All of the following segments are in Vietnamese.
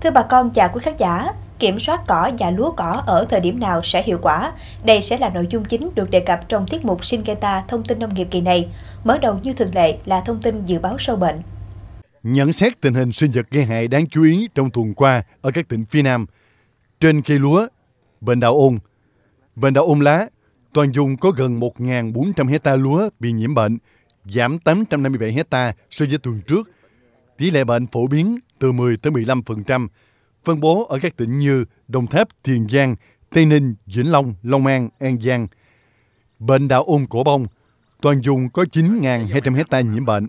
Thưa bà con và quý khán giả, kiểm soát cỏ và lúa cỏ ở thời điểm nào sẽ hiệu quả? Đây sẽ là nội dung chính được đề cập trong tiết mục Syngenta thông tin nông nghiệp kỳ này. Mở đầu như thường lệ là thông tin dự báo sâu bệnh. Nhận xét tình hình sinh vật gây hại đáng chú ý trong tuần qua ở các tỉnh phía Nam, trên cây lúa, bệnh đạo ôn, bệnh đạo ôn lá, toàn vùng có gần 1.400 hecta lúa bị nhiễm bệnh, giảm 857 hecta so với tuần trước – tỷ lệ bệnh phổ biến từ 10 tới 15%, phân bố ở các tỉnh như Đồng Tháp, Tiền Giang, Tây Ninh, Vĩnh Long, Long An, An Giang. Bệnh đạo ôn cổ bông, toàn vùng có 9.200 hecta nhiễm bệnh,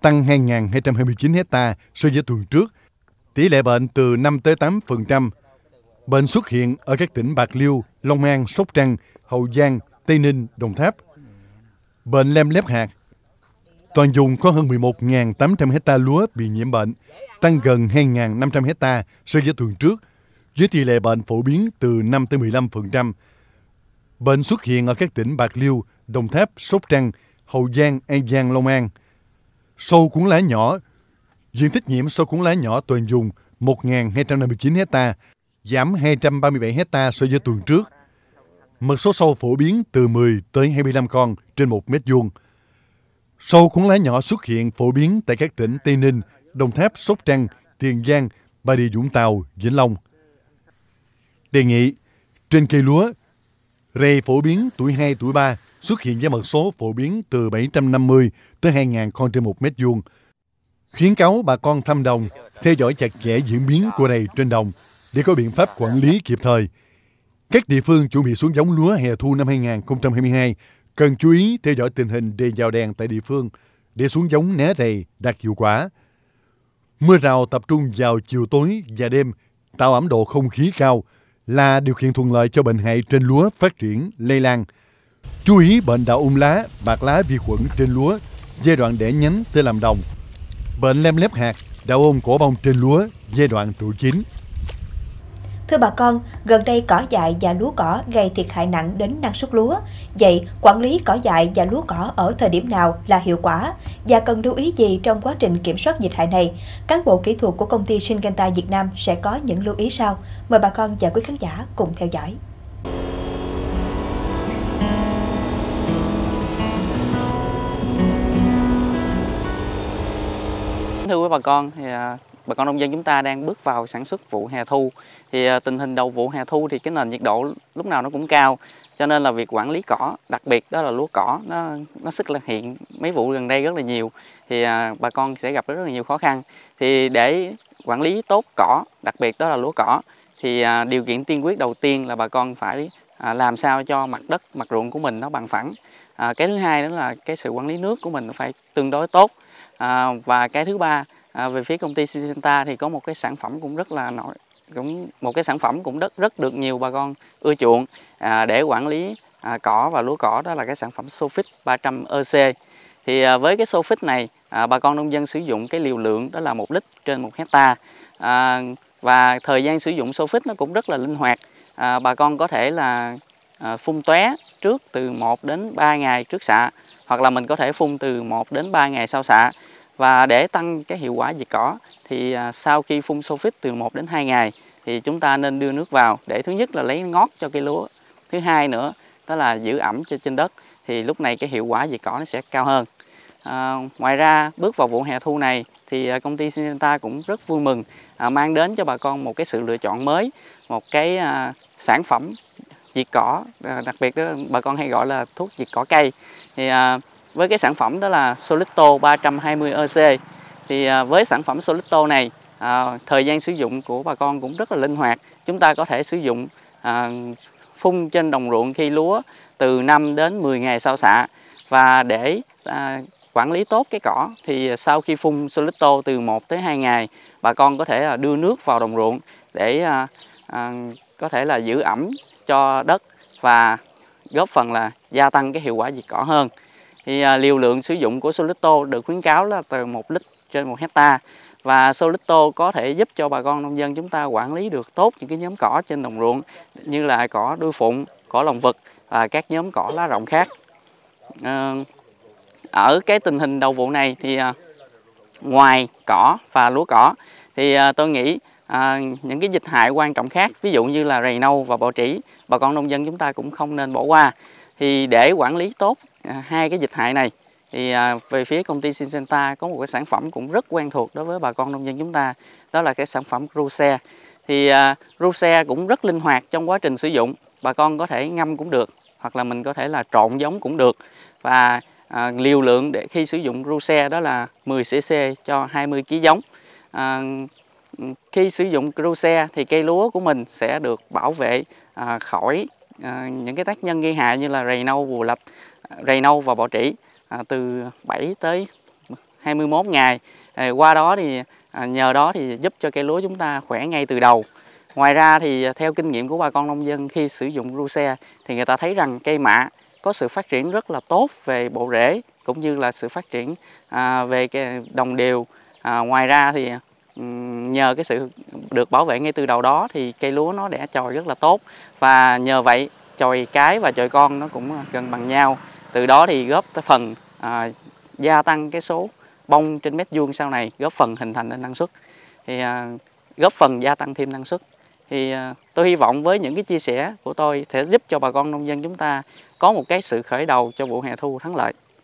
tăng 2.229 hecta so với tuần trước. Tỷ lệ bệnh từ 5 tới 8%. Bệnh xuất hiện ở các tỉnh Bạc Liêu, Long An, Sóc Trăng, Hậu Giang, Tây Ninh, Đồng Tháp. Bệnh lem lép hạt Toàn vùng có hơn 11.800 hecta lúa bị nhiễm bệnh, tăng gần 2.500 hecta so với thường trước, với tỷ lệ bệnh phổ biến từ 5 tới 15%. Bệnh xuất hiện ở các tỉnh Bạc Liêu, Đồng Tháp, Sóc Trăng, Hậu Giang, An Giang, Long An. Sâu cuốn lá nhỏ, diện tích nhiễm sâu cuốn lá nhỏ toàn vùng 1.259 hecta, giảm 237 hecta so với tuần trước. Mật số sâu phổ biến từ 10 tới 25 con trên 1 mét vuông. Sâu cuốn lá nhỏ xuất hiện phổ biến tại các tỉnh Tây Ninh, Đồng Tháp, Sóc Trăng, Tiền Giang, Bà Rịa Vũng Tàu, Vĩnh Long. Đề nghị trên cây lúa, rầy phổ biến tuổi 2, tuổi 3 xuất hiện với mật số phổ biến từ 750 tới 2.000 con trên 1 mét vuông. Khuyến cáo bà con thăm đồng, theo dõi chặt chẽ diễn biến của rầy trên đồng để có biện pháp quản lý kịp thời. Các địa phương chuẩn bị xuống giống lúa hè thu năm 2022 Cần chú ý theo dõi tình hình đề vào đèn tại địa phương để xuống giống né rầy đạt hiệu quả. Mưa rào tập trung vào chiều tối và đêm, tạo ẩm độ không khí cao là điều kiện thuận lợi cho bệnh hại trên lúa phát triển, lây lan. Chú ý bệnh đạo ung lá, bạc lá vi khuẩn trên lúa, giai đoạn đẻ nhánh tới làm đồng. Bệnh lem lép hạt, đạo ôn cổ bông trên lúa, giai đoạn trụ chín. Thưa bà con, gần đây cỏ dại và lúa cỏ gây thiệt hại nặng đến năng suất lúa. Vậy, quản lý cỏ dại và lúa cỏ ở thời điểm nào là hiệu quả? Và cần lưu ý gì trong quá trình kiểm soát dịch hại này? Cán bộ kỹ thuật của công ty Syngenta Việt Nam sẽ có những lưu ý sau? Mời bà con và quý khán giả cùng theo dõi. Thưa quý bà con, thì à, bà con nông dân chúng ta đang bước vào sản xuất vụ hè thu thì à, tình hình đầu vụ hè thu thì cái nền nhiệt độ lúc nào nó cũng cao cho nên là việc quản lý cỏ đặc biệt đó là lúa cỏ nó nó sức là hiện mấy vụ gần đây rất là nhiều thì à, bà con sẽ gặp rất là nhiều khó khăn thì để quản lý tốt cỏ đặc biệt đó là lúa cỏ thì à, điều kiện tiên quyết đầu tiên là bà con phải làm sao cho mặt đất mặt ruộng của mình nó bằng phẳng cái thứ hai đó là cái sự quản lý nước của mình phải tương đối tốt và cái thứ ba à, về phía công ty Syngenta thì có một cái sản phẩm cũng rất là nổi cũng một cái sản phẩm cũng rất rất được nhiều bà con ưa chuộng à, để quản lý à, cỏ và lúa cỏ đó là cái sản phẩm Sofit 300 EC thì à, với cái Sofit này à, bà con nông dân sử dụng cái liều lượng đó là một lít trên một hecta à, và thời gian sử dụng Sofit nó cũng rất là linh hoạt à, bà con có thể là à, phun tóe trước từ 1 đến 3 ngày trước xạ hoặc là mình có thể phun từ 1 đến 3 ngày sau xạ và để tăng cái hiệu quả diệt cỏ thì à, sau khi phun sulfit từ 1 đến 2 ngày thì chúng ta nên đưa nước vào để thứ nhất là lấy ngót cho cây lúa. Thứ hai nữa đó là giữ ẩm cho trên đất thì lúc này cái hiệu quả diệt cỏ nó sẽ cao hơn. À, ngoài ra bước vào vụ hè thu này thì à, công ty Syngenta cũng rất vui mừng à, mang đến cho bà con một cái sự lựa chọn mới, một cái à, sản phẩm diệt cỏ, à, đặc biệt đó bà con hay gọi là thuốc diệt cỏ cây. Thì à, với cái sản phẩm đó là Solito 320 EC thì à, với sản phẩm Solito này à, thời gian sử dụng của bà con cũng rất là linh hoạt chúng ta có thể sử dụng à, phun trên đồng ruộng khi lúa từ 5 đến 10 ngày sau xạ và để à, quản lý tốt cái cỏ thì sau khi phun Solito từ 1 tới 2 ngày bà con có thể à, đưa nước vào đồng ruộng để à, à, có thể là giữ ẩm cho đất và góp phần là gia tăng cái hiệu quả diệt cỏ hơn. Thì à, liều lượng sử dụng của Solito được khuyến cáo là từ 1 lít trên 1 hecta và Solito có thể giúp cho bà con nông dân chúng ta quản lý được tốt những cái nhóm cỏ trên đồng ruộng như là cỏ đuôi phụng, cỏ lồng vực và các nhóm cỏ lá rộng khác. À, ở cái tình hình đầu vụ này thì à, ngoài cỏ và lúa cỏ thì tôi nghĩ à, những cái dịch hại quan trọng khác ví dụ như là rầy nâu và bọ trĩ bà con nông dân chúng ta cũng không nên bỏ qua thì để quản lý tốt À, hai cái dịch hại này thì à, về phía công ty Syngenta có một cái sản phẩm cũng rất quen thuộc đối với bà con nông dân chúng ta đó là cái sản phẩm Ruse thì à, Ruse cũng rất linh hoạt trong quá trình sử dụng bà con có thể ngâm cũng được hoặc là mình có thể là trộn giống cũng được và à, liều lượng để khi sử dụng Ruse đó là 10 cc cho 20 kg giống à, khi sử dụng Ruse thì cây lúa của mình sẽ được bảo vệ à, khỏi à, những cái tác nhân gây hại như là rầy nâu vù lập rầy nâu và bọ trĩ à, từ 7 tới 21 ngày. Qua đó thì à, nhờ đó thì giúp cho cây lúa chúng ta khỏe ngay từ đầu. Ngoài ra thì theo kinh nghiệm của bà con nông dân khi sử dụng Ruse thì người ta thấy rằng cây mạ có sự phát triển rất là tốt về bộ rễ cũng như là sự phát triển à, về cái đồng đều. Ngoài ra thì nhờ cái sự được bảo vệ ngay từ đầu đó thì cây lúa nó đẻ chồi rất là tốt và nhờ vậy chồi cái và chồi con nó cũng gần bằng nhau từ đó thì góp phần à, gia tăng cái số bông trên mét vuông sau này góp phần hình thành nên năng suất thì à, góp phần gia tăng thêm năng suất thì à, tôi hy vọng với những cái chia sẻ của tôi sẽ giúp cho bà con nông dân chúng ta có một cái sự khởi đầu cho vụ hè thu thắng lợi